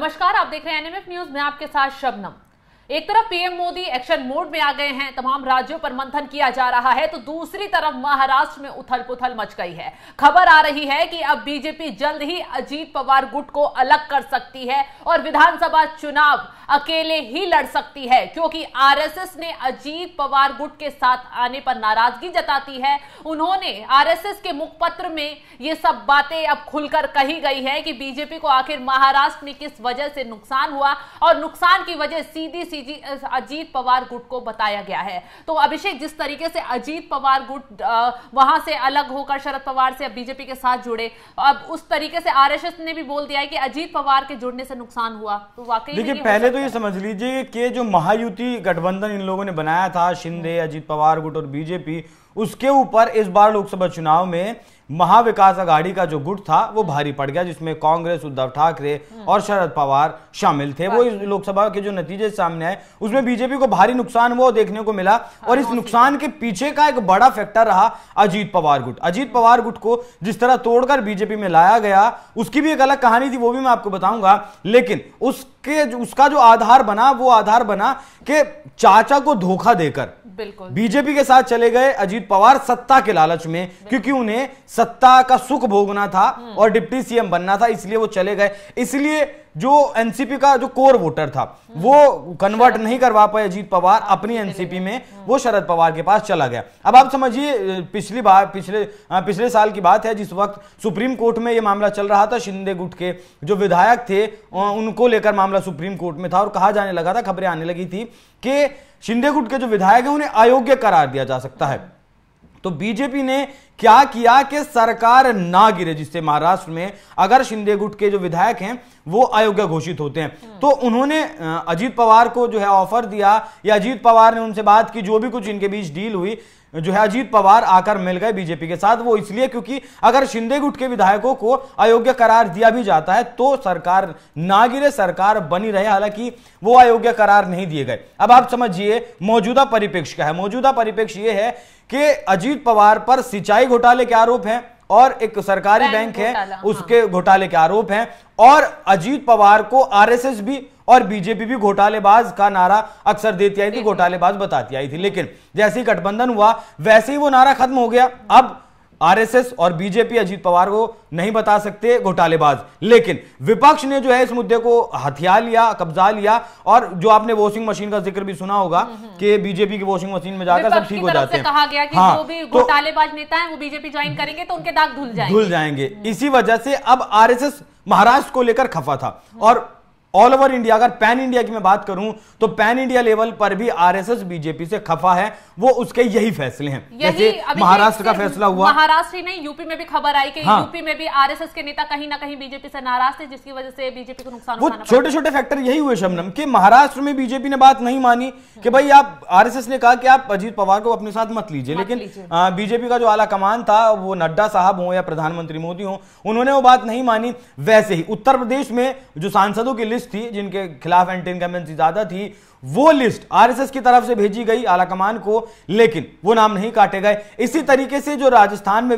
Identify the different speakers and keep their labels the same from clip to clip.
Speaker 1: नमस्कार आप देख रहे हैं एनएमएफ न्यूज में आपके साथ शबनम एक तरफ पीएम मोदी एक्शन मोड में आ गए हैं तमाम राज्यों पर मंथन किया जा रहा है तो दूसरी तरफ महाराष्ट्र में उथल पुथल मच गई है खबर आ रही है कि अब बीजेपी जल्द ही अजीत पवार गुट को अलग कर सकती है और विधानसभा चुनाव अकेले ही लड़ सकती है क्योंकि आरएसएस ने अजीत पवार गुट के साथ आने पर नाराजगी जताती है उन्होंने आरएसएस के मुखपत्र में ये सब बातें अब खुलकर कही गई है कि बीजेपी को आखिर महाराष्ट्र में किस वजह से नुकसान हुआ और नुकसान की वजह सीधी सी अजीत पवार गुट को बताया गया है तो अभिषेक जिस तरीके से अजीत पवार गुट वहां से अलग होकर शरद पवार से बीजेपी के साथ जुड़े अब उस तरीके से आरएसएस ने भी बोल दिया है कि अजीत पवार के जुड़ने से नुकसान हुआ तो वाकई पहले तो ये
Speaker 2: समझ लीजिए कि जो महायुति गठबंधन इन लोगों ने बनाया था शिंदे अजीत पवार गुट और बीजेपी उसके ऊपर इस बार लोकसभा चुनाव में महाविकास आघाड़ी का जो गुट था वो भारी पड़ गया जिसमें कांग्रेस उद्धव ठाकरे हम्म। और शरद पवार शामिल थे वो लोकसभा के जो नतीजे सामने आए उसमें बीजेपी को भारी नुकसान वो देखने को मिला हाँ, और इस नुकसान के पीछे का एक बड़ा फैक्टर रहा अजीत पवार गुट अजीत पवार गुट को जिस तरह तोड़कर बीजेपी में लाया गया उसकी भी एक अलग कहानी थी वो भी मैं आपको बताऊंगा लेकिन उसके उसका जो आधार बना वो आधार बना कि चाचा को धोखा देकर बिल्कुल बीजेपी के साथ चले गए अजीत पवार सत्ता के लालच में क्योंकि उन्हें सत्ता का सुख भोगना था हम्म। और डिप्टी सीएम बनना था इसलिए वो चले गए इसलिए जो एनसीपी का जो कोर वोटर था वो कन्वर्ट नहीं करवा पाए अजीत पवार हाँ, अपनी एनसीपी में हाँ। वो शरद पवार के पास चला गया अब आप समझिए पिछली बार पिछले हाँ, पिछले साल की बात है जिस वक्त सुप्रीम कोर्ट में ये मामला चल रहा था शिंदे गुट के जो विधायक थे उनको लेकर मामला सुप्रीम कोर्ट में था और कहा जाने लगा था खबरें आने लगी थी कि शिंदे गुट के जो विधायक है उन्हें अयोग्य करार दिया जा सकता है तो बीजेपी ने क्या किया कि सरकार ना गिरे जिससे महाराष्ट्र में अगर शिंदे गुट के जो विधायक हैं वो अयोग्य घोषित होते हैं हम्म। तो उन्होंने अजीत पवार को जो है ऑफर दिया या अजीत पवार ने उनसे बात की जो भी कुछ इनके बीच डील हुई जो है अजीत पवार आकर मिल गए बीजेपी के साथ वो इसलिए क्योंकि अगर शिंदे गुट के विधायकों को अयोग्य करार दिया भी जाता है तो सरकार ना गिरे सरकार बनी रहे हालांकि वो अयोग्य करार नहीं दिए गए अब आप समझिए मौजूदा परिपेक्ष क्या है मौजूदा परिपेक्ष यह है कि अजीत पवार पर सिंचाई घोटाले के आरोप हैं और एक सरकारी बैंक, बैंक है हाँ। उसके घोटाले के आरोप हैं और अजीत पवार को आरएसएस भी और बीजेपी भी घोटालेबाज का नारा अक्सर देती आई थी घोटालेबाज बताती आई थी लेकिन जैसे ही गठबंधन हुआ वैसे ही वो नारा खत्म हो गया अब आरएसएस और बीजेपी अजीत पवार को नहीं बता सकते घोटालेबाज लेकिन विपक्ष ने जो है इस मुद्दे को हथियार लिया कब्जा लिया और जो आपने वॉशिंग मशीन का जिक्र भी सुना होगा हम्म, हम्म। कि बीजेपी की वॉशिंग मशीन में जाकर सब ठीक हो जाते हैं कहा गया कि हाँ, जो भी
Speaker 1: तो घोटालेबाज तो, नेता हैं वो बीजेपी ज्वाइन करेंगे तो उनके दाग धुल जाएंगे धुल
Speaker 2: जाएंगे इसी वजह से अब आर महाराष्ट्र को लेकर खफा था और ऑल ओवर इंडिया अगर पैन इंडिया की मैं बात करूं तो पैन इंडिया लेवल पर भी आरएसएस बीजेपी से खफा है वो उसके यही फैसले हैं जैसे महाराष्ट्र का फैसला हुआ
Speaker 1: महाराष्ट्र ही नहीं यूपी में भी खबर आई कि हाँ। यूपी में भी आरएसएस के नेता कहीं ना कहीं बीजेपी से नाराज थे जिसकी वजह से बीजेपी को नुकसान वो छोटे
Speaker 2: छोटे फैक्टर यही हुए शबनम की महाराष्ट्र में बीजेपी ने बात नहीं मानी कि भाई आप आर ने कहा कि आप अजीत पवार को अपने साथ मत लीजिए लेकिन बीजेपी का जो आला था वो नड्डा साहब हो या प्रधानमंत्री मोदी हो उन्होंने वो बात नहीं मानी वैसे ही उत्तर प्रदेश में जो सांसदों की लिस्ट थी जिनके खिलाफ एंटी इनकमेंसी ज़्यादा थी वो लिस्ट आरएसएस की तरफ से भेजी गई आलाकमान को लेकिन वो नाम नहीं काटे गए इसी तरीके से जो राजस्थान में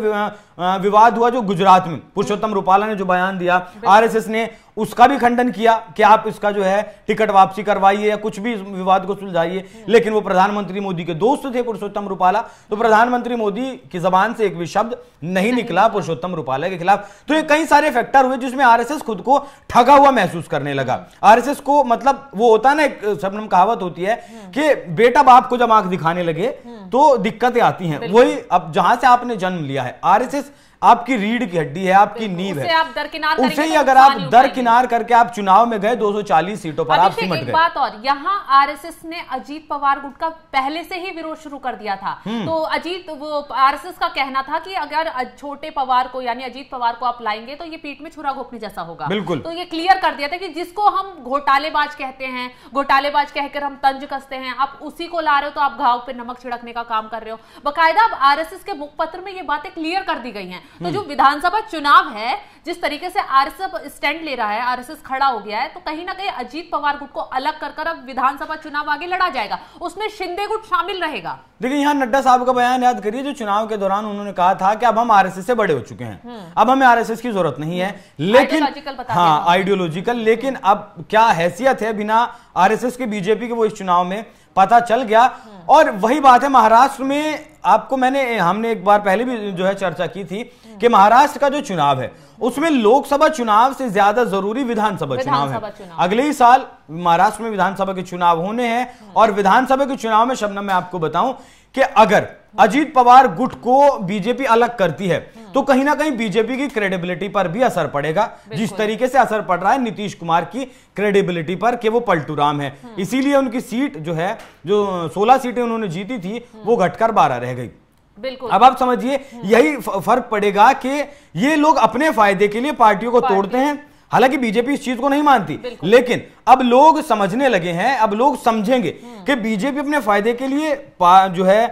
Speaker 2: विवाद हुआ जो गुजरात में पुरुषोत्तम रूपाला ने जो बयान दिया आरएसएस ने उसका भी खंडन किया कि आप इसका जो है टिकट वापसी करवाइए या कुछ भी विवाद को सुलझाइए लेकिन वो प्रधानमंत्री मोदी के दोस्त थे पुरुषोत्तम रूपाला तो प्रधानमंत्री मोदी की जबान से एक भी शब्द नहीं निकला पुरुषोत्तम रूपाला के खिलाफ तो ये कई सारे फैक्टर हुए जिसमें आरएसएस खुद को ठगा हुआ महसूस करने लगा आरएसएस को मतलब वो होता ना एक सबनम कहावत होती है कि बेटा बाप को जब आंख दिखाने लगे तो दिक्कतें आती हैं वही अब जहां से आपने जन्म लिया है आरएसएस आपकी रीढ़ की हड्डी है आपकी नींव है आप
Speaker 1: दरकिनार उसे ही तो अगर आप दरकिनार
Speaker 2: करके आप चुनाव में गए 240 सीटों पर अच्छा, आप सिमट गए बात
Speaker 1: और यहाँ आरएसएस ने अजीत पवार गुट का पहले से ही विरोध शुरू कर दिया था हम्म। तो अजीत वो आरएसएस का कहना था कि अगर छोटे पवार को यानी अजीत पवार को आप लाएंगे तो ये पीठ में छुरा घोपने जैसा होगा बिल्कुल तो ये क्लियर कर दिया था कि जिसको हम घोटालेबाज कहते हैं घोटालेबाज कहकर हम तंज कसते हैं आप उसी को ला रहे हो तो आप घाव पे नमक छिड़कने का काम कर रहे हो बकायदा अब आरएसएस के मुखपत्र में ये बातें क्लियर कर दी गई हैं तो हम्म। जो विधानसभा चुनाव है जिस तरीके से आरएसएस स्टैंड ले रहा है आरएसएस खड़ा हो गया है तो कहीं ना कहीं अजीत पवार गुट को अलग कर अब विधानसभा चुनाव आगे लड़ा जाएगा उसमें शिंदे गुट शामिल रहेगा
Speaker 2: देखिए यहाँ नड्डा साहब का बयान याद करिए जो चुनाव के दौरान उन्होंने कहा था कि अब हम आरएसएस से बड़े हो चुके हैं हम्म। अब हमें आरएसएस की जरूरत नहीं है हम्म। लेकिन हाँ आइडियोलॉजिकल लेकिन अब क्या हैसियत है बिना आरएसएस के बीजेपी के वो इस चुनाव में पता चल गया हम्म। और वही बात है महाराष्ट्र में आपको मैंने हमने एक बार पहले भी जो है चर्चा की थी कि महाराष्ट्र का जो चुनाव है उसमें लोकसभा चुनाव से ज्यादा जरूरी विधानसभा चुनाव है चुनाव। अगले ही साल महाराष्ट्र में विधानसभा के चुनाव होने हैं और विधानसभा के चुनाव में शबनम मैं आपको बताऊं कि अगर अजीत पवार गुट को बीजेपी अलग करती है हम्म। तो कहीं ना कहीं बीजेपी की क्रेडिबिलिटी पर भी असर पड़ेगा जिस तरीके से असर पड़ रहा है नीतीश कुमार की क्रेडिबिलिटी पर कि वो पलटूराम है हम्म। इसीलिए उनकी सीट जो है जो 16 सीटें उन्होंने जीती थी वो हम्म। घटकर 12 रह गई
Speaker 1: बिल्कुल अब आप समझिए
Speaker 2: हम्म। यही फर्क पड़ेगा कि ये लोग अपने फायदे के लिए पार्टियों को तोड़ते हैं हालांकि बीजेपी इस चीज को नहीं मानती लेकिन अब लोग समझने लगे हैं अब लोग समझेंगे हम्म। कि बीजेपी अपने फायदे के लिए जो है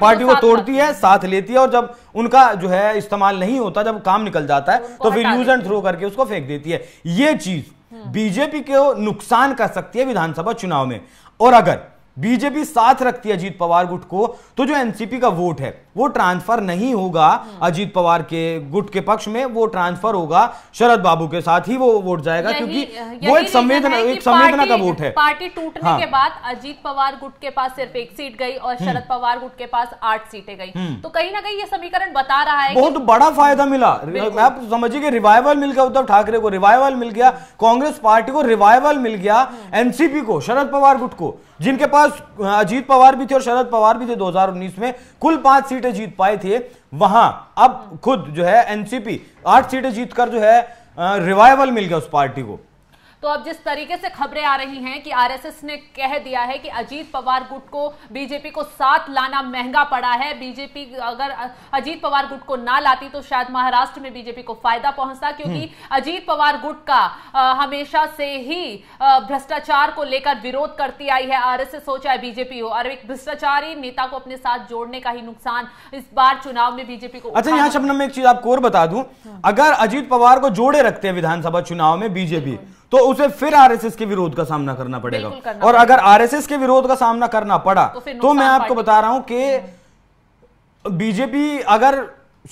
Speaker 2: पार्टी को तोड़ती है साथ लेती है और जब उनका जो है इस्तेमाल नहीं होता जब काम निकल जाता है तो फिर यूज एंड थ्रो करके उसको फेंक देती है ये चीज हम्म। बीजेपी को नुकसान कर सकती है विधानसभा चुनाव में और अगर बीजेपी साथ रखती है अजीत पवार गुट को तो जो एनसीपी का वोट है वो ट्रांसफर नहीं होगा हम्म। अजीत पवार के गुट के पक्ष में वो ट्रांसफर होगा शरद बाबू के साथ ही वो वोट जाएगा क्योंकि वो एक संवेदना एक संवेदना का वोट है पार्टी
Speaker 1: टूटने हाँ। के बाद अजीत पवार गुट के पास सिर्फ एक सीट गई और हम्म। शरद पवार गुट के पास आठ सीटें गई हम्म। तो कहीं ना कहीं ये समीकरण बता रहा है बहुत
Speaker 2: बड़ा फायदा मिला आप समझिए कि रिवाइवल मिल गया उद्धव ठाकरे को रिवाइवल मिल गया कांग्रेस पार्टी को रिवाइवल मिल गया एनसीपी को शरद पवार गुट को जिनके पास पास हाँ, अजीत पवार भी थे और शरद पवार भी थे 2019 में कुल पांच सीटें जीत पाए थे वहां अब खुद जो है एनसीपी आठ सीटें जीतकर जो है रिवाइवल मिल गया उस पार्टी को
Speaker 1: तो अब जिस तरीके से खबरें आ रही हैं कि आरएसएस ने कह दिया है कि अजीत पवार गुट को बीजेपी को साथ लाना महंगा पड़ा है बीजेपी अगर अजीत पवार गुट को ना लाती तो शायद महाराष्ट्र में बीजेपी को फायदा पहुंचता क्योंकि हम्म। अजीत पवार गुट का आ, हमेशा से ही भ्रष्टाचार को लेकर विरोध करती आई है आरएसएस एस चाहे बीजेपी हो और एक भ्रष्टाचारी नेता को अपने साथ जोड़ने का ही नुकसान इस बार चुनाव में बीजेपी को अच्छा यहाँ शबनम
Speaker 2: में एक चीज आपको और बता दूं हाँ। अगर अजीत पवार को जोड़े रखते हैं विधानसभा चुनाव में बीजेपी तो उसे फिर आरएसएस के विरोध का सामना करना पड़ेगा करना और अगर आरएसएस के विरोध का सामना करना पड़ा तो, तो मैं आपको बता रहा हूं कि बीजेपी अगर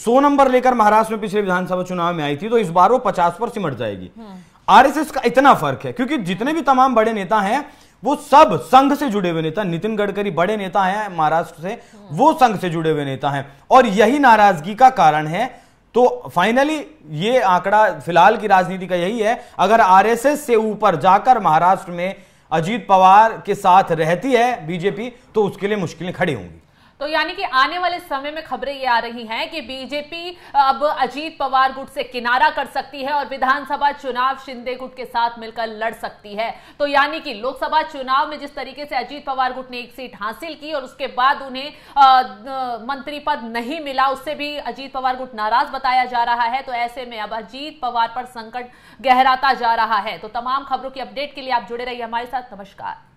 Speaker 2: 100 नंबर लेकर महाराष्ट्र में पिछले विधानसभा चुनाव में आई थी तो इस बार वो 50 पर सिमट जाएगी हम्म। आरएसएस का इतना फर्क है क्योंकि जितने भी तमाम बड़े नेता हैं वो सब संघ से जुड़े हुए नेता नितिन गडकरी बड़े नेता हैं महाराष्ट्र से हम्म। वो संघ से जुड़े हुए नेता हैं और यही नाराजगी का कारण है तो फाइनली ये आंकड़ा फिलहाल की राजनीति का यही है अगर आरएसएस से ऊपर जाकर महाराष्ट्र में अजीत पवार के साथ रहती है बीजेपी तो उसके लिए मुश्किलें खड़ी
Speaker 1: होंगी तो यानी कि आने वाले समय में खबरें ये आ रही हैं कि बीजेपी अब अजीत पवार गुट से किनारा कर सकती है और विधानसभा चुनाव शिंदे गुट के साथ मिलकर लड़ सकती है तो यानी कि लोकसभा चुनाव में जिस तरीके से अजीत पवार गुट ने एक सीट हासिल की और उसके बाद उन्हें मंत्री पद नहीं मिला उससे भी अजीत पवार गुट नाराज बताया जा रहा है तो ऐसे में अब अजीत पवार पर संकट गहराता जा रहा है तो तमाम खबरों की अपडेट के लिए आप जुड़े रहिए हमारे साथ नमस्कार